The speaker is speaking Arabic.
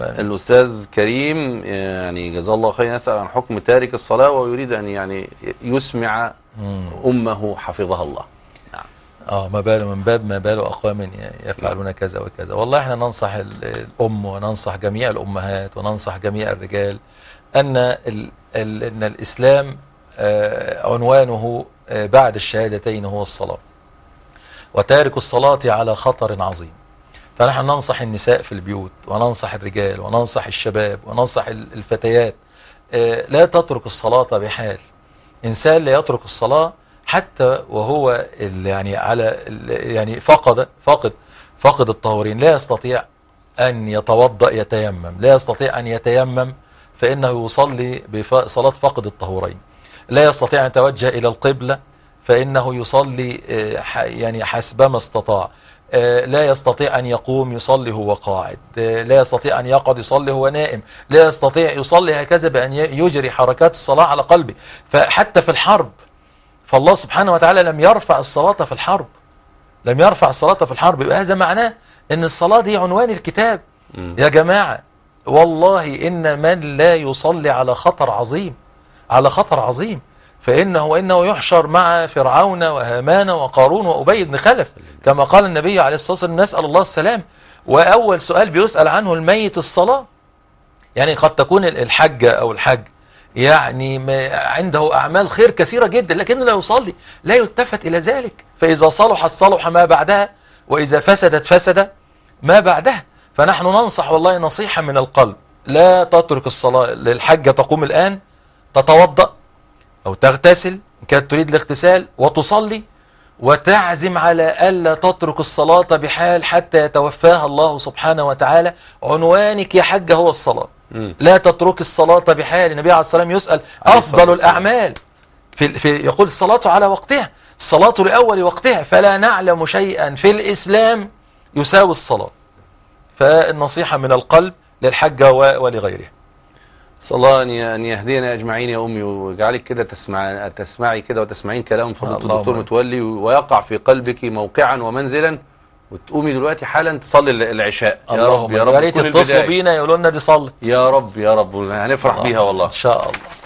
الاستاذ كريم يعني جزاه الله خيرا يسال عن حكم تارك الصلاه ويريد ان يعني يسمع امه حفظها الله نعم. اه ما باله من باب ما باله اقوام يفعلون نعم. كذا وكذا والله احنا ننصح الام وننصح جميع الامهات وننصح جميع الرجال ان الـ الـ ان الاسلام آه، عنوانه آه، بعد الشهادتين هو الصلاه وتارك الصلاه على خطر عظيم فنحن ننصح النساء في البيوت وننصح الرجال وننصح الشباب وننصح الفتيات آه، لا تترك الصلاة بحال إنسان لا يترك الصلاة حتى وهو يعني على يعني فقد فقد فقد الطهورين لا يستطيع أن يتوضأ يتيمم لا يستطيع أن يتيمم فإنه يصلي بصلاة فقد الطهورين لا يستطيع أن يتوجه إلى القبلة فإنه يصلي آه، يعني حسبما استطاع آه، لا يستطيع أن يقوم يصلي هو قاعد آه، لا يستطيع أن يقعد يصلي هو نائم لا يستطيع يصلي هكذا بأن يجري حركات الصلاة على قلبه فحتى في الحرب فالله سبحانه وتعالى لم يرفع الصلاة في الحرب لم يرفع الصلاة في الحرب يبقى هذا معناه أن الصلاة دي عنوان الكتاب م. يا جماعة والله إن من لا يصلي على خطر عظيم على خطر عظيم فإنه وإنه يحشر مع فرعون وهامان وقارون وأبي بن خلف كما قال النبي عليه الصلاة والسلام نسأل الله السلام وأول سؤال بيسأل عنه الميت الصلاة يعني قد تكون الحجة أو الحج يعني عنده أعمال خير كثيرة جدا لكنه لا يصلي لا يلتفت إلى ذلك فإذا صلحت صلح ما بعدها وإذا فسدت فسد ما بعدها فنحن ننصح والله نصيحة من القلب لا تترك الصلاة للحجة تقوم الآن تتوضأ أو تغتسل إن كانت تريد الاغتسال وتصلي وتعزم على ألا تترك الصلاة بحال حتى يتوفاها الله سبحانه وتعالى عنوانك يا حجة هو الصلاة م. لا تترك الصلاة بحال النبي عليه الصلاة والسلام يسأل أفضل الأعمال في, في يقول الصلاة على وقتها الصلاة لأول وقتها فلا نعلم شيئا في الإسلام يساوي الصلاة فالنصيحة من القلب للحجة ولغيرها صلى الله أن يهدينا أجمعين يا أمي ويجعلك كده تسمع تسمعي كده وتسمعين كلام فضيلة الدكتور متولي ويقع في قلبك موقعا ومنزلا وتقومي دلوقتي حالا تصلي العشاء يا رب يا رب يا ريت تتصلوا بينا يقولوا لنا دي صلت يا رب يا رب هنفرح بيها والله ان شاء الله